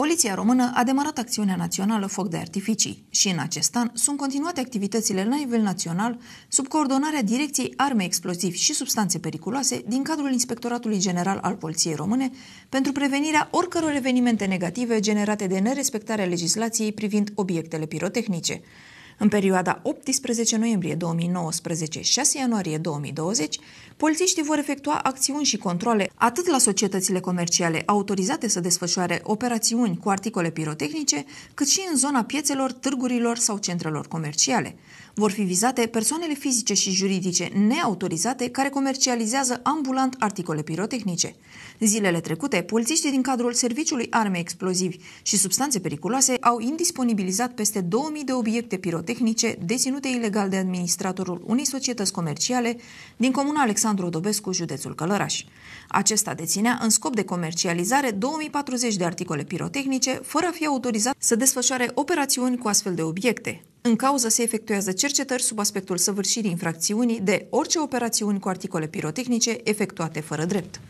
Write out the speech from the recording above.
Poliția română a demarat acțiunea națională Foc de Artificii și în acest an sunt continuate activitățile la nivel național sub coordonarea Direcției Arme Explozivi și Substanțe Periculoase din cadrul Inspectoratului General al Poliției Române pentru prevenirea oricăror evenimente negative generate de nerespectarea legislației privind obiectele pirotehnice. În perioada 18 noiembrie 2019-6 ianuarie 2020, polițiștii vor efectua acțiuni și controle atât la societățile comerciale autorizate să desfășoare operațiuni cu articole pirotehnice, cât și în zona piețelor, târgurilor sau centrelor comerciale. Vor fi vizate persoanele fizice și juridice neautorizate care comercializează ambulant articole pirotehnice. Zilele trecute, polițiștii din cadrul Serviciului Arme Explozivi și Substanțe Periculoase au indisponibilizat peste 2000 de obiecte pirotehnice tehnice deținute ilegal de administratorul unei societăți comerciale din comuna Alexandru Dobescu, județul Călăraș. Acesta deținea, în scop de comercializare, 2040 de articole pirotehnice, fără a fi autorizat să desfășoare operațiuni cu astfel de obiecte. În cauză se efectuează cercetări sub aspectul săvârșirii infracțiunii de orice operațiuni cu articole pirotehnice efectuate fără drept.